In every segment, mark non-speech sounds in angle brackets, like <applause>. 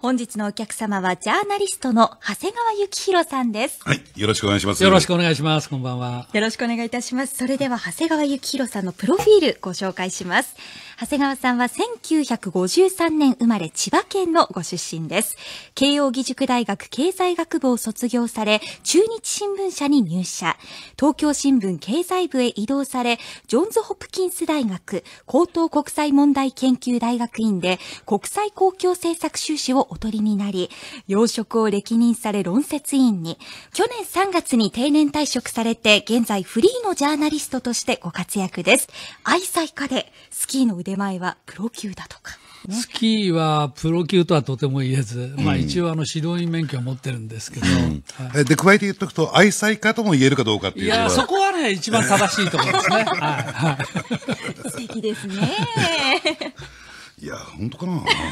本日のお客様はジャーナリストの長谷川幸宏さんです。はい、よろしくお願いします。よろしくお願いします。こんばんは。よろしくお願いいたします。それでは長谷川幸宏さんのプロフィールご紹介します。長谷川さんは1953年生まれ千葉県のご出身です。慶応義塾大学経済学部を卒業され、中日新聞社に入社。東京新聞経済部へ移動され、ジョンズ・ホプキンス大学高等国際問題研究大学院で国際公共政策修士をお取りになり、要職を歴任され論説委員に、去年3月に定年退職されて、現在フリーのジャーナリストとしてご活躍です。愛妻家で、スキーの腕腕前はプロ級だとか。ね、スキーはプロ級とはとても言えず、うん、まあ一応あの指導員免許を持ってるんですけど。はい、で、加えて言っとくと、愛妻家とも言えるかどうかっていう。いや、<laughs> そこはね、一番正しいところですね。はい、素敵ですね。いや、本当か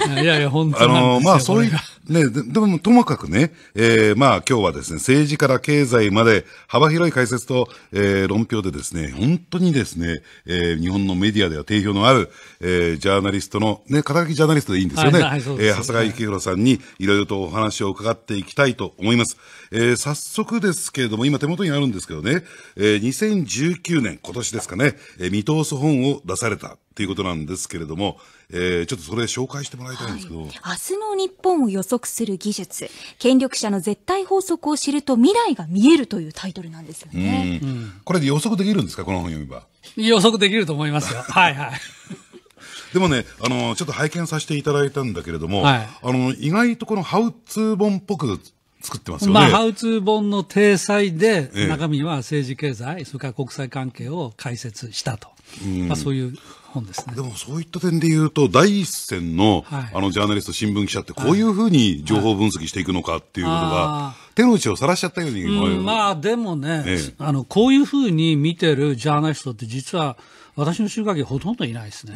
な <laughs> いやいや、本当あの、まあ、そういう、ね、ででも、ともかくね、えー、まあ、今日はですね、政治から経済まで幅広い解説と、えー、論評でですね、本当にですね、えー、日本のメディアでは定評のある、えー、ジャーナリストの、ね、肩書きジャーナリストでいいんですよね、はいはい、えー、長谷川幸宏さんにいろいろとお話を伺っていきたいと思います。えー、早速ですけれども、今手元にあるんですけどね、えー、2019年、今年ですかね、えー、見通す本を出されたっていうことなんですけれども、えー、ちょっとそれ紹介してもらいたいんですけど、はい、明日の日本を予測する技術権力者の絶対法則を知ると未来が見えるというタイトルなんですよね、うん、これで予測できるんですかこの本読めば予測できると思いますよ <laughs> はいはいでもね、あのちょっと拝見させていただいたんだけれども、はい、あの意外とこのハウツー本っぽく作ってますよね。まあ、ハウツー本の体裁で、中身は政治経済、それから国際関係を解説したと。まあ、そういう本ですねでもそういった点でいうと第一線の,、あのジャーナリスト新聞記者ってこういうふうに情報分析していくのかっていうのが、手の内をさらしちゃったように、うん、まあでもね、ええ、あのこういうふうに見てるジャーナリストって実は私の収穫ほとんどいないですね。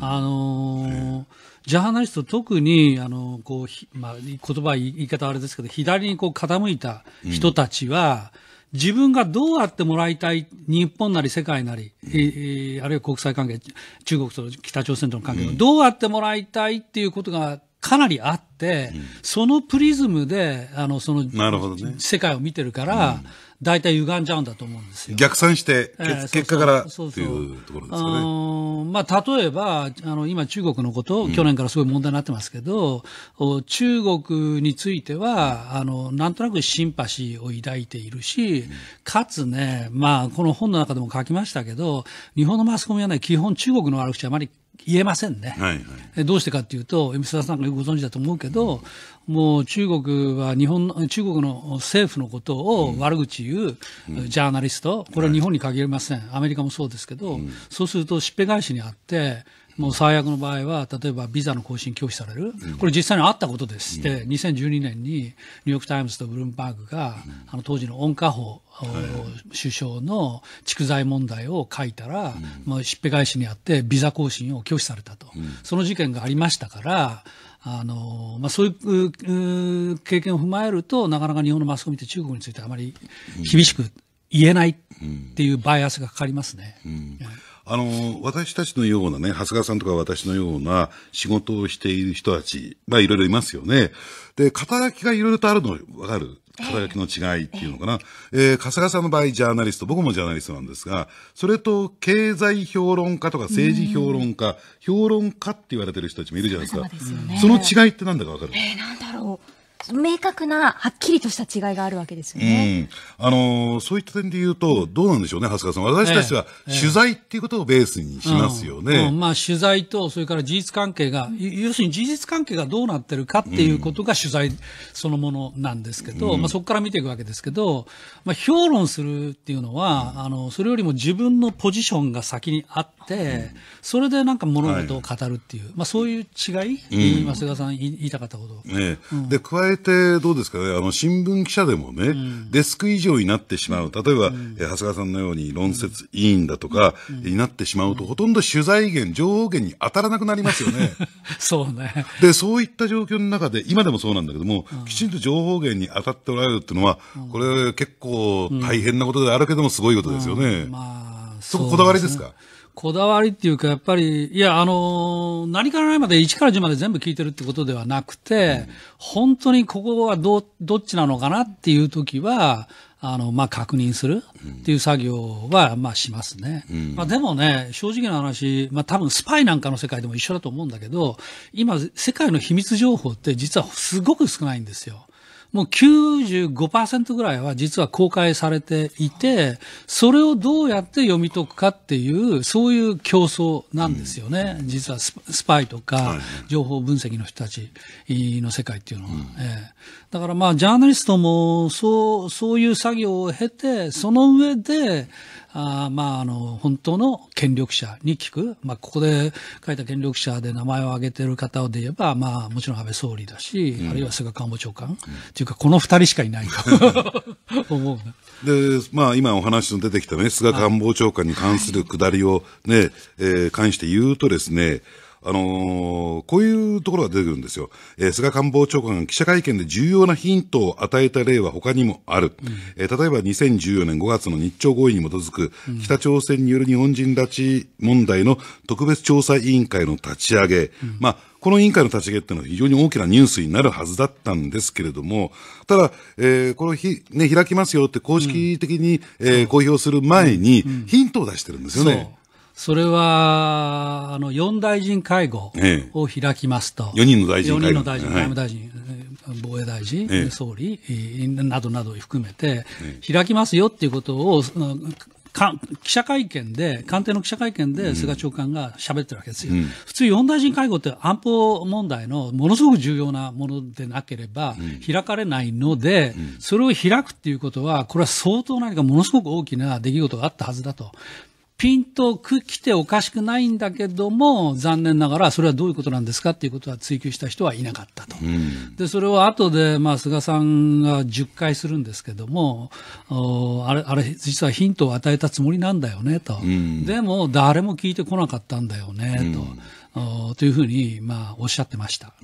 あのーえジャーナリスト、特にあのこう、まあ、言葉、言い方あれですけど、左にこう傾いた人たちは、うん自分がどうあってもらいたい日本なり世界なり、えー、あるいは国際関係、中国と北朝鮮との関係をどうあってもらいたいっていうことがかなりあって、うん、そのプリズムで、あの、その、なるほどね。世界を見てるから、大体歪んじゃうんだと思うんですよ。逆算して、えー、結果からそうそういうところですかね。あのまあ、例えば、あの、今中国のこと、去年からすごい問題になってますけど、うん、中国については、あの、なんとなくシンパシーを抱いているし、うん、かつね、まあ、この本の中でも書きましたけど、日本のマスコミはね、基本中国の悪口あまり言えませんね、はいはい、どうしてかというと、吉田さんがよくご存知だと思うけど、うん、もう中国は日本の、中国の政府のことを悪口言うジャーナリスト、これは日本に限りません、はい、アメリカもそうですけど、うん、そうするとしっぺ返しにあって、もう最悪の場合は、例えばビザの更新拒否される、これ実際にあったことでして、うん、2012年にニューヨーク・タイムズとブルームバーグが、うん、あの当時のオン・カホ首相の蓄財問題を書いたら、うん、まあ、しっぺ返しにあってビザ更新を拒否されたと、うん、その事件がありましたから、あのまあ、そういう経験を踏まえると、なかなか日本のマスコミって中国についてあまり厳しく言えないっていうバイアスがかかりますね。うんあの、私たちのようなね、長谷川さんとか私のような仕事をしている人たち、まあいろいろいますよね。で、肩書きがいろいろとあるのわかる肩書きの違いっていうのかな。えー、えー、谷川さんの場合、ジャーナリスト、僕もジャーナリストなんですが、それと、経済評論家とか政治評論家、評論家って言われてる人たちもいるじゃないですか。そすね、その違いって何だかわかるえー、なんだろう。明確な、はっきりとした違いがあるわけですよね。うん、あのー、そういった点で言うと、どうなんでしょうね、長谷川さん。私たちは取材っていうことをベースにしますよね。ええうんうん、まあ、取材と、それから事実関係が、要するに事実関係がどうなってるかっていうことが取材そのものなんですけど、まあ、そこから見ていくわけですけど、まあ、評論するっていうのは、あの、それよりも自分のポジションが先にあって、、それでなんか物事を語るっていう、はい、まあ、そういう違い、うん、菅さん言いたかったこと、ねうん、で加えてどうですかねあの新聞記者でもね、うん、デスク以上になってしまう例えば、うん、長谷川さんのように論説委員だとかになってしまうと、ほとんど取材源情報源に当たらなくなりますよね <laughs> そうねでそういった状況の中で今でもそうなんだけども、きちんと情報源に当たっておられるっていうのは、これ結構大変なことであるけどもすごいことですよね、まあ、そここだわりですか、ね、こだわりっていうか、やっぱり、いや、あのー、何からないまで1から10まで全部聞いてるってことではなくて、うん、本当にここはど、どっちなのかなっていう時は、あの、まあ、確認するっていう作業は、ましますね。うん、まあ、でもね、正直な話、まあ、多分スパイなんかの世界でも一緒だと思うんだけど、今、世界の秘密情報って実はすごく少ないんですよ。もう95%ぐらいは実は公開されていて、それをどうやって読み解くかっていう、そういう競争なんですよね。うん、実はスパイとか、情報分析の人たちの世界っていうのは。うん、えだからまあ、ジャーナリストも、そう、そういう作業を経て、その上で、あまあ、あの、本当の権力者に聞く。まあ、ここで書いた権力者で名前を挙げている方で言えば、まあ、もちろん安倍総理だし、うん、あるいは菅官房長官。うん、っていうか、この二人しかいないと <laughs> 思う。で、まあ、今お話の出てきたね、菅官房長官に関するくだりをね、はい、えー、関して言うとですね、あのー、こういうところが出てくるんですよ。えー、菅官房長官が記者会見で重要なヒントを与えた例は他にもある。うん、えー、例えば2014年5月の日朝合意に基づく、北朝鮮による日本人拉致問題の特別調査委員会の立ち上げ。うん、まあこの委員会の立ち上げっていうのは非常に大きなニュースになるはずだったんですけれども、ただ、えー、これをひ、ね、開きますよって公式的に、うん、えー、公表する前に、ヒントを出してるんですよね。それは、あの、4大臣会合を開きますと。え4人の大臣会合。人の大臣、外務大臣、防衛大臣、総理、などなど含めて、開きますよっていうことを、か記者会見で、官邸の記者会見で菅長官が喋ってるわけですよ、うん、普通、4大臣会合って安保問題のものすごく重要なものでなければ開かれないので、うん、それを開くっていうことは、これは相当何かものすごく大きな出来事があったはずだと、ピンと来ておかしくないんだけども、残念ながら、それはどういうことなんですかっていうことは追求した人はいなかったと。で、それを後で、まあ、菅さんが10回するんですけども、あれ、あれ、実はヒントを与えたつもりなんだよね、と。でも、誰も聞いてこなかったんだよね、と。というふうに、まあ、おっしゃってました。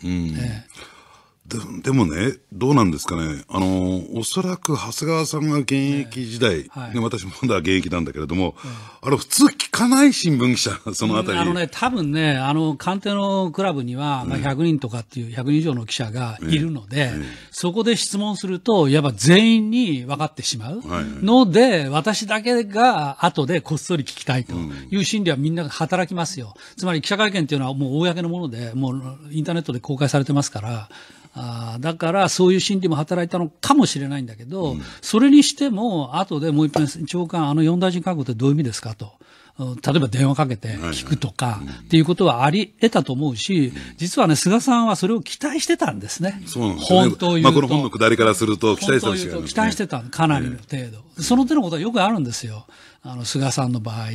でもね、どうなんですかね、あのおそらく長谷川さんが現役時代、ね、はい、私、まだ現役なんだけれども、あれ、普通聞かない新聞記者、そのあたり、うん、あのね、多分ね、あの官邸のクラブには、まあ、100人とかっていう、100人以上の記者がいるので、そこで質問すると、やっぱ全員に分かってしまうので、はいはい、私だけが後でこっそり聞きたいという心理はみんな働きますよ、つまり記者会見っていうのは、もう公のもので、もうインターネットで公開されてますから。あだからそういう心理も働いたのかもしれないんだけど、うん、それにしても、後でもう一遍、長官、あの四大臣勧告ってどういう意味ですかと。例えば電話かけて聞くとか、っていうことはあり得たと思うし、実はね、菅さんはそれを期待してたんですね。そうなんですね。本当まあ、この本のくだりからすると、期待してたんですよ、ね、期待してた、かなりの程度。えー、その手のことはよくあるんですよ。あの、菅さんの場合。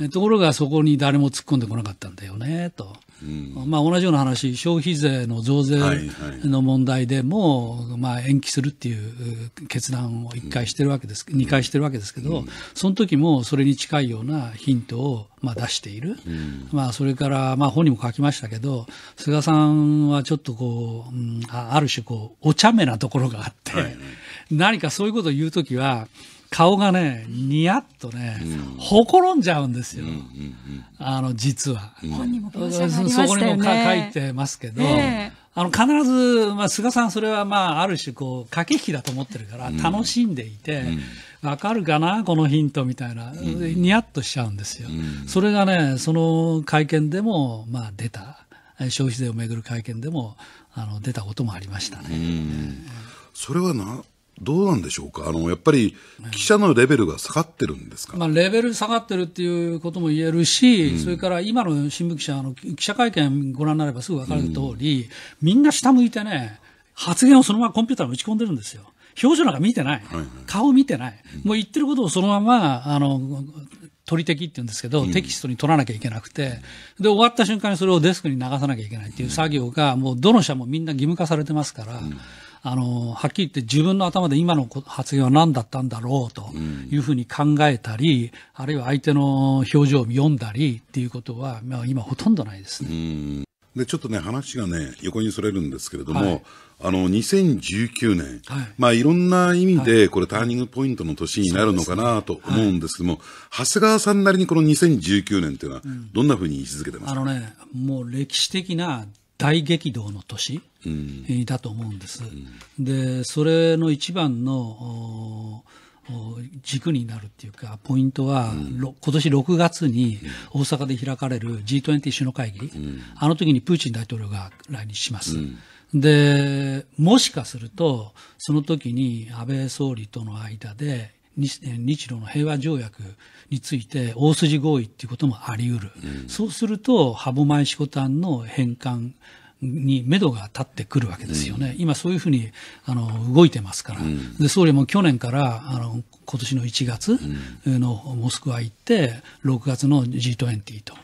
うん、ところが、そこに誰も突っ込んでこなかったんだよね、と。うん、まあ、同じような話、消費税の増税の問題でも、はいはい、まあ、延期するっていう決断を1回してるわけです、うん、2回してるわけですけど、うん、その時もそれに近いような頻ントをまあ出している、うん、まあ、それからまあ本にも書きましたけど、菅さんはちょっとこう、うん、ある種こう、お茶目なところがあって、はい何かそういうことを言うときは、顔がね、にやっとね、うん、ほころんじゃうんですよ。うんうんうん、あの、実は。本にも、ね、そこにも書いてますけど、えーあの必ず、まあ、菅さん、それはまあある種こう駆け引きだと思ってるから楽しんでいて、わ、かるかな、このヒントみたいな、にやっとしちゃうんですよ。それがね、その会見でも、まあ、出た、消費税をめぐる会見でもあの出たこともありましたね。それはなどうなんでしょうか、あのやっぱり記者のレベルが下がってるんですか、まあ、レベル下がってるっていうことも言えるし、うん、それから今の新聞記者の記者会見ご覧になればすぐ分かる通り、うん、みんな下向いてね、発言をそのままコンピューターに打ち込んでるんですよ。表情なんか見てない、はいはい、顔見てない、うん、もう言ってることをそのままあの取り的って言うんですけど、テキストに取らなきゃいけなくて、うん、で、終わった瞬間にそれをデスクに流さなきゃいけないっていう作業が、もうどの社もみんな義務化されてますから、うあの、はっきり言って自分の頭で今の発言は何だったんだろうというふうに考えたり、うん、あるいは相手の表情を読んだりっていうことは、まあ、今ほとんどないですね。でちょっとね話がね横にそれるんですけれども、はい、あの2019年、はい、まあいろんな意味で、はい、これターニングポイントの年になるのかなと思うんですけども、ねはい、長谷川さんなりにこの2019年というのはどんなふうに位置づけてますか、うん、あのねもう歴史的な大激動の年だと思うんです。うん、でそれの一番の軸になるっていうか、ポイントは、うん、今年6月に大阪で開かれる G20 首脳会議、うん、あの時にプーチン大統領が来日します。うんで、もしかすると、その時に安倍総理との間で日露の平和条約について大筋合意ということもあり得る、うん、そうすると、歯舞シコタの返還に目処が立ってくるわけですよね、うん、今、そういうふうにあの動いてますから、うん、で総理も去年からあの今年の1月のモスクワ行って、6月の G20 と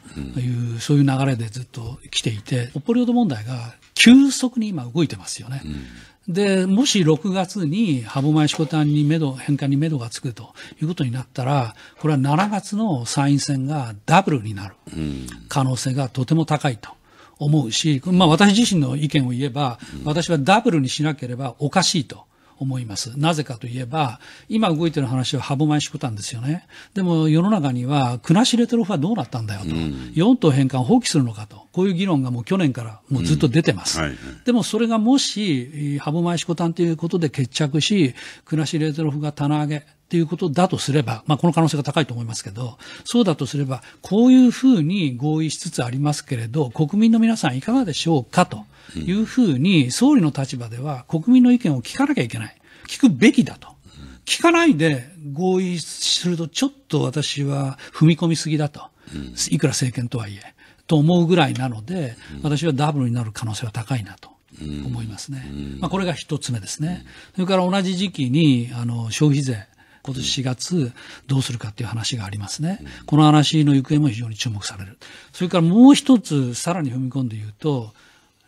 いう、そういう流れでずっと来ていて、北方領土問題が急速に今、動いてますよね。で、もし6月に歯舞四股に目処、返還に目処がつくということになったら、これは7月の参院選がダブルになる可能性がとても高いと。思うし、まあ私自身の意見を言えば、私はダブルにしなければおかしいと。思います。なぜかといえば、今動いてる話は歯舞しくたんですよね。でも世の中には、国後レトロフはどうなったんだよと、うん、4島返還を放棄するのかと、こういう議論がもう去年からもうずっと出てます。でもそれがもし、歯舞しこたんということで決着し、国後レトロフが棚上げ、っていうことだとすれば、まあ、この可能性が高いと思いますけど、そうだとすれば、こういうふうに合意しつつありますけれど、国民の皆さんいかがでしょうかと。いうふうに、総理の立場では国民の意見を聞かなきゃいけない。聞くべきだと。聞かないで合意すると、ちょっと私は踏み込みすぎだと。いくら政権とはいえ。と思うぐらいなので、私はダブルになる可能性は高いなと。思いますね、まあ、これが一つ目ですね、それから同じ時期にあの消費税、今年4月、どうするかっていう話がありますね、この話の行方も非常に注目される、それからもう一つ、さらに踏み込んで言うと、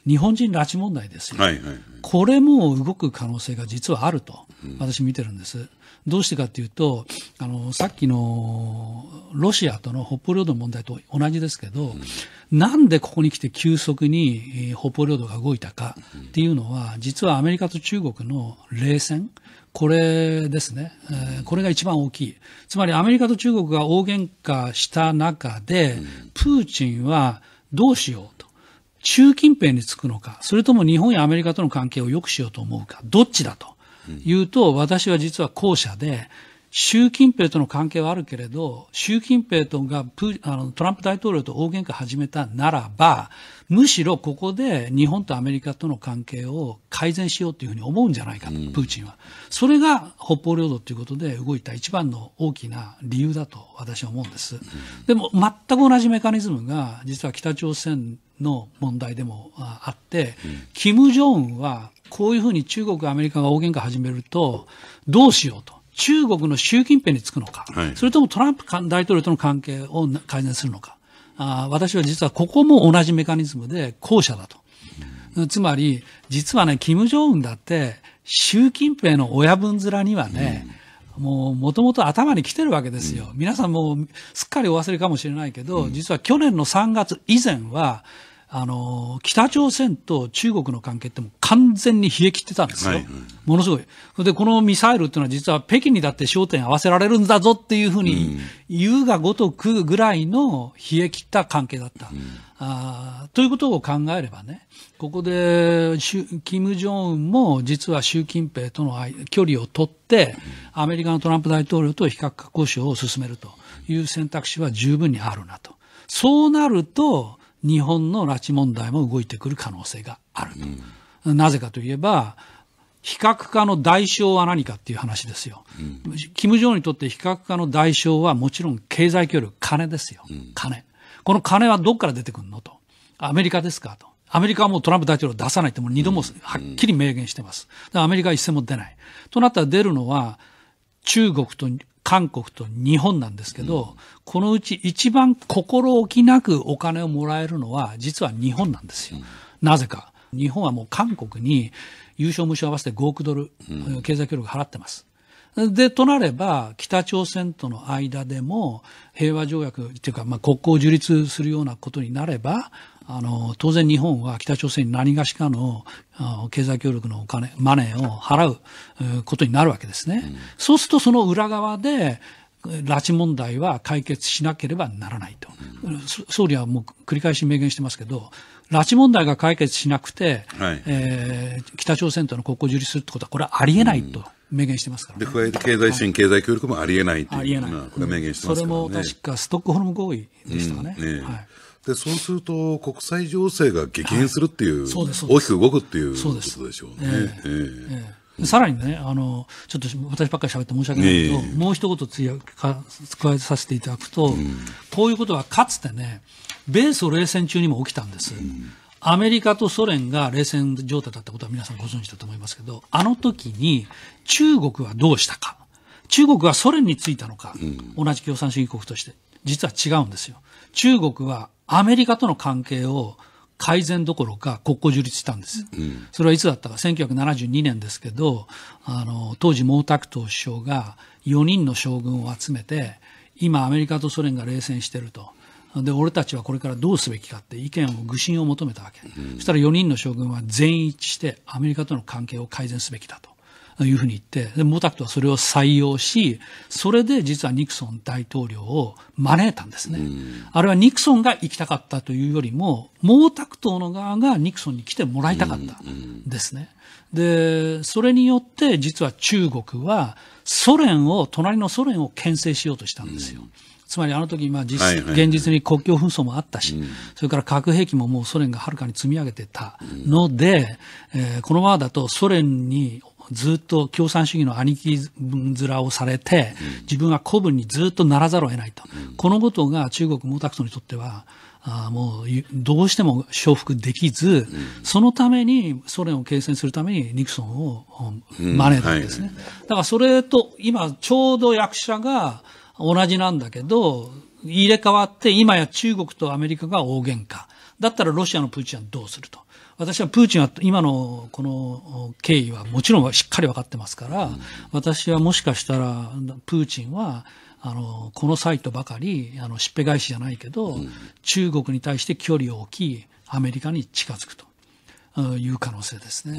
日本人拉致問題ですよ、はいはいはい、これも動く可能性が実はあると、私、見てるんです、うん、どうしてかというとあの、さっきのロシアとの北方領土の問題と同じですけど、うん、なんでここに来て急速に北方領土が動いたかっていうのは、実はアメリカと中国の冷戦、これですね、えー、これが一番大きい、つまりアメリカと中国が大喧嘩した中で、プーチンはどうしよう。習近平につくのか、それとも日本やアメリカとの関係を良くしようと思うか、どっちだというと、私は実は後者で、習近平との関係はあるけれど、習近平とがプあのトランプ大統領と大喧嘩始めたならば、むしろここで日本とアメリカとの関係を改善しようというふうに思うんじゃないかと、プーチンは。それが北方領土ということで動いた一番の大きな理由だと私は思うんです。でも全く同じメカニズムが実は北朝鮮の問題でもあって、金正恩はこういうふうに中国、アメリカが大喧嘩始めると、どうしようと。中国の習近平につくのか、はい、それともトランプ大統領との関係を改善するのか、あ私は実はここも同じメカニズムで後者だと。つまり、実はね、金正恩だって、習近平の親分面にはね、うん、もう、もともと頭に来てるわけですよ。うん、皆さんもすっかりお忘れかもしれないけど、うん、実は去年の3月以前は、あの北朝鮮と中国の関係っても完全に冷え切ってたんですよ、はいはい、ものすごい。で、このミサイルっていうのは、実は北京にだって焦点合わせられるんだぞっていうふうに言うがごとくぐらいの冷え切った関係だった。うん、あということを考えればね、ここで金正恩も実は習近平との距離を取って、アメリカのトランプ大統領と非核化交渉を進めるという選択肢は十分にあるなと。そうなると、日本の拉致問題も動いてくる可能性があると。なぜかといえば、非核化の代償は何かっていう話ですよ。うん、金正恩にとって非核化の代償はもちろん経済協力、金ですよ。金。この金はどこから出てくるのと。アメリカですかと。アメリカはもうトランプ大統領出さないってもう二度もはっきり明言してます。アメリカは一銭も出ない。となったら出るのは中国と韓国と日本なんですけど、うん、このうち一番心置きなくお金をもらえるのは、実は日本なんですよ。なぜか。日本はもう韓国に優勝無償合わせて5億ドル、経済協力払ってます。で、となれば、北朝鮮との間でも平和条約っていうか、まあ、国交を樹立するようなことになれば、あの、当然日本は北朝鮮に何がしかの経済協力のお金、マネーを払うことになるわけですね。うん、そうするとその裏側で、拉致問題は解決しなければならないと、うん、総理はもう繰り返し明言してますけど、拉致問題が解決しなくて、はい、えー、北朝鮮との国交樹立するってことは、これはありえないと。明言してますから、ね、で加えて経済支援、経済協力もありえないというありえないこれ明言してます、ねうそれも確かストックホルム合意でしたかね。ねはいでそうすると国際情勢が激変するっていう、はい、う大きく動くっていうことでしょうね。ええさらにね、あの、ちょっと私ばっかり喋って申し訳ないけど、えー、もう一言つやか加えさせていただくと、うん、こういうことはかつてね、米ソ冷戦中にも起きたんです。うんアメリカとソ連が冷戦状態だったことは皆さんご存知だと思いますけど、あの時に中国はどうしたか。中国はソ連についたのか。同じ共産主義国として。実は違うんですよ。中国はアメリカとの関係を改善どころか国交樹立したんです。うん、それはいつだったか、1972年ですけど、あの、当時毛沢東首相が4人の将軍を集めて、今アメリカとソ連が冷戦してると。で、俺たちはこれからどうすべきかって意見を、愚心を求めたわけ。うん、そしたら4人の将軍は全員一致してアメリカとの関係を改善すべきだと。いうふうに言って、で毛沢東はそれを採用し、それで実はニクソン大統領を招いたんですね。あれはニクソンが行きたかったというよりも、毛沢東の側がニクソンに来てもらいたかったですね。で、それによって実は中国はソ連を、隣のソ連を牽制しようとしたんですよ。つまりあの時、まあ実、はいはい、現実に国境紛争もあったし、うん、それから核兵器ももうソ連がはるかに積み上げてたので、うん、えー、このままだとソ連にずっと共産主義の兄貴面をされて、自分は古文にずっとならざるを得ないと、このことが中国毛沢東にとっては、あもうどうしても承服できず、そのためにソ連を形成するためにニクソンを招いたんですね、だからそれと今ちょうど役者が同じなんだけど入れ替わって今や中国とアメリカが大喧嘩だったらロシアのプーチンはどうすると私はプーチンは今のこの経緯はもちろんしっかり分かってますから、私はもしかしたらプーチンはあのこのサイトばかりあのしっぺ返しじゃないけど、中国に対して距離を置きアメリカに近づくという可能性ですね。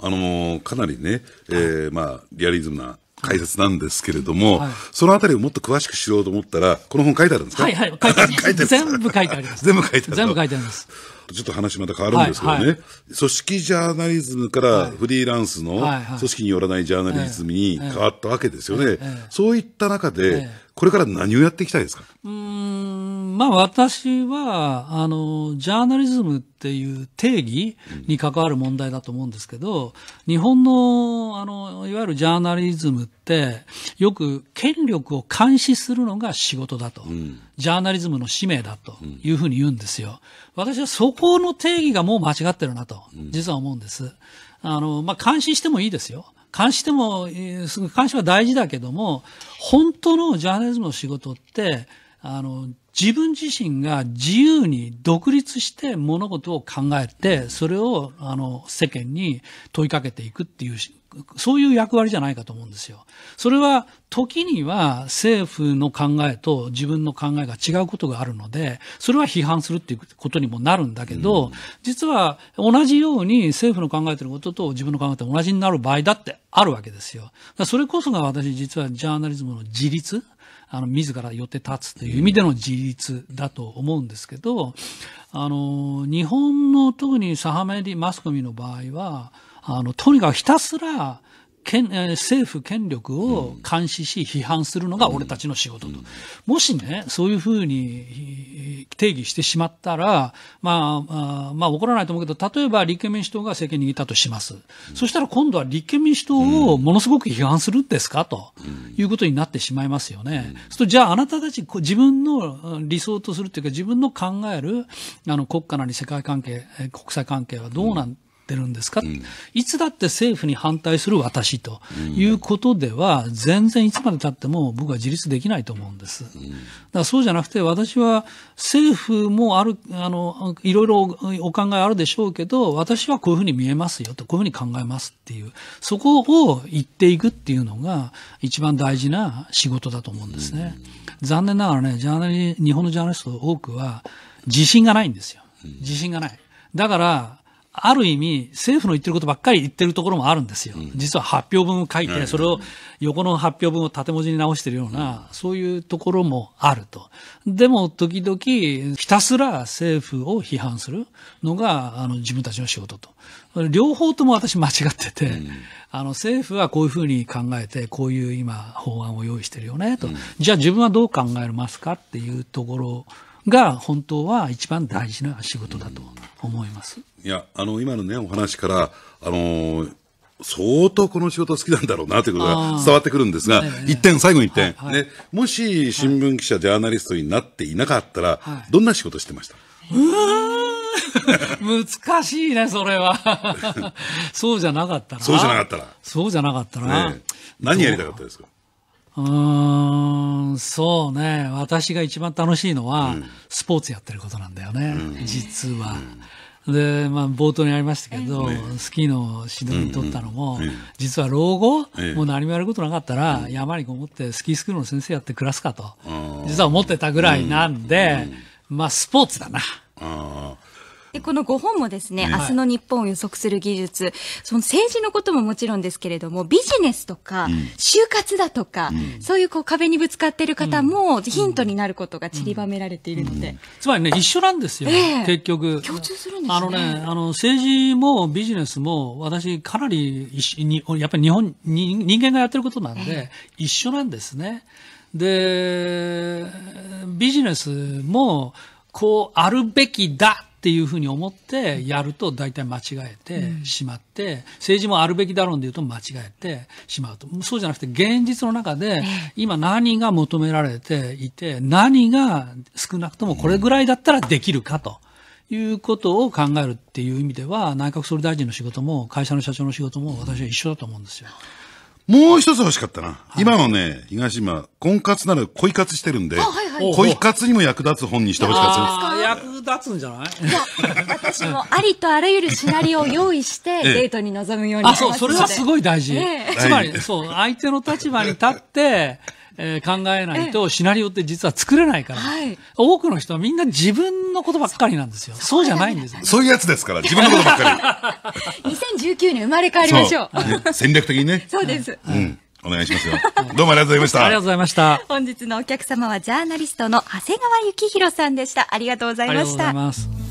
あのかなりね、えーまあ、リアリズムな解説なんですけれども、はい、そのあたりをもっと詳しく知ろうと思ったら、この本書いてあるんですかはいはい、<laughs> 書いてあります。全部書いてあります。<laughs> 全部書いてあります。全部書いてあります。ちょっと話また変わるんですけどね、はいはい、組織ジャーナリズムからフリーランスの組織によらないジャーナリズムに変わったわけですよね。そういった中で、これから何をやっていきたいですかうん、まあ私は、あの、ジャーナリズムっていう定義に関わる問題だと思うんですけど、日本の、あの、わゆるジャーナリズムって、よく権力を監視するのが仕事だと、うん、ジャーナリズムの使命だというふうに言うんですよ。私はそこの定義がもう間違ってるなと、実は思うんです。あの、まあ、監視してもいいですよ。監視ても、監視は大事だけども、本当のジャーナリズムの仕事って、あの、自分自身が自由に独立して物事を考えて、それを、あの、世間に問いかけていくっていうそういう役割じゃないかと思うんですよ。それは時には政府の考えと自分の考えが違うことがあるので、それは批判するっていうことにもなるんだけど、うん、実は同じように政府の考えてることと自分の考えと同じになる場合だってあるわけですよ。それこそが私実はジャーナリズムの自立、あの、自ら寄って立つという意味での自立だと思うんですけど、あの、日本の特にサハメディマスコミの場合は、あの、とにかくひたすら、権政府権力を監視し批判するのが俺たちの仕事と。もしね、そういうふうに定義してしまったら、まあ、まあ、怒らないと思うけど、例えば立憲民主党が政権握ったとします。そしたら今度は立憲民主党をものすごく批判するんですかということになってしまいますよね。そうじゃああなたたち自分の理想とするというか自分の考えるあの国家なり世界関係、国際関係はどうなんってるんですか、うん、いつだって政府に反対する私ということでは、うん、全然いつまでたっても僕は自立できないと思うんです。うん、だからそうじゃなくて、私は政府もある、あの、いろいろお考えあるでしょうけど、私はこういうふうに見えますよと、こういうふうに考えますっていう、そこを言っていくっていうのが一番大事な仕事だと思うんですね。残念ながらね、ジャーナリ日本のジャーナリスト多くは自信がないんですよ。自信がない。だから、ある意味、政府の言ってることばっかり言ってるところもあるんですよ。実は発表文を書いて、それを横の発表文を縦文字に直してるような、そういうところもあると。でも、時々、ひたすら政府を批判するのが、あの、自分たちの仕事と。両方とも私間違ってて、あの、政府はこういうふうに考えて、こういう今、法案を用意してるよね、と。じゃあ自分はどう考えますかっていうところが、本当は一番大事な仕事だと思います。いや、あの、今のね、お話から、あのー、相当この仕事好きなんだろうなということが伝わってくるんですが、一点、最後に一点、はいはい、ね。もし新聞記者、ジャーナリストになっていなかったら、はい、どんな仕事してました、難しいね、それは。<laughs> そうじゃなかったら。そうじゃなかったら。そうじゃなかったら。ね、何やりたかったですかうん、そうね。私が一番楽しいのは、うん、スポーツやってることなんだよね、うん、実は。うんで、まあ、冒頭にありましたけど、スキーの指導に取ったのも、実は老後、もう何もやることなかったら、山にこもってスキースクールの先生やって暮らすかと、実は思ってたぐらいなんで、まあ、スポーツだな。で、この5本もですね、明日の日本を予測する技術、その政治のことももちろんですけれども、ビジネスとか、就活だとか、そういうこう壁にぶつかっている方も、ヒントになることが散りばめられているので。つまりね、一緒なんですよ、結局。共通するんですね。あのね、あの、政治もビジネスも、私、かなりやっぱり日本人間がやってることなんで、一緒なんですね。で、ビジネスも、こうあるべきだっていうふうに思ってやると大体間違えてしまって、政治もあるべきだろうでいうと間違えてしまうと。そうじゃなくて現実の中で今何が求められていて、何が少なくともこれぐらいだったらできるかと。いうことを考えるっていう意味では、内閣総理大臣の仕事も、会社の社長の仕事も、私は一緒だと思うんですよ。もう一つ欲しかったな。はい、今のね、東今、婚活なら恋活してるんで、はい恋活にも役立つ本にしてほしかったです。役立つんじゃないいや、私もありとあらゆるシナリオを用意して、デートに臨むようにしますので、あ、そう、それはすごい大事。え、つまり、そう、相手の立場に立って、えー、考えないとシナリオって実は作れないから、多くの人はみんな自分のことばっかりなんですよ。そうじゃないんですよ。そういうやつですから、自分のことばっかり。2019 <laughs> 年生まれ変わりましょう。う戦略的にね。<laughs> そうです。うんお願いしますよ。どうもありがとうございました。ありがとうございました。本日のお客様はジャーナリストの長谷川幸宏さんでした。ありがとうございました。ありがとうございます。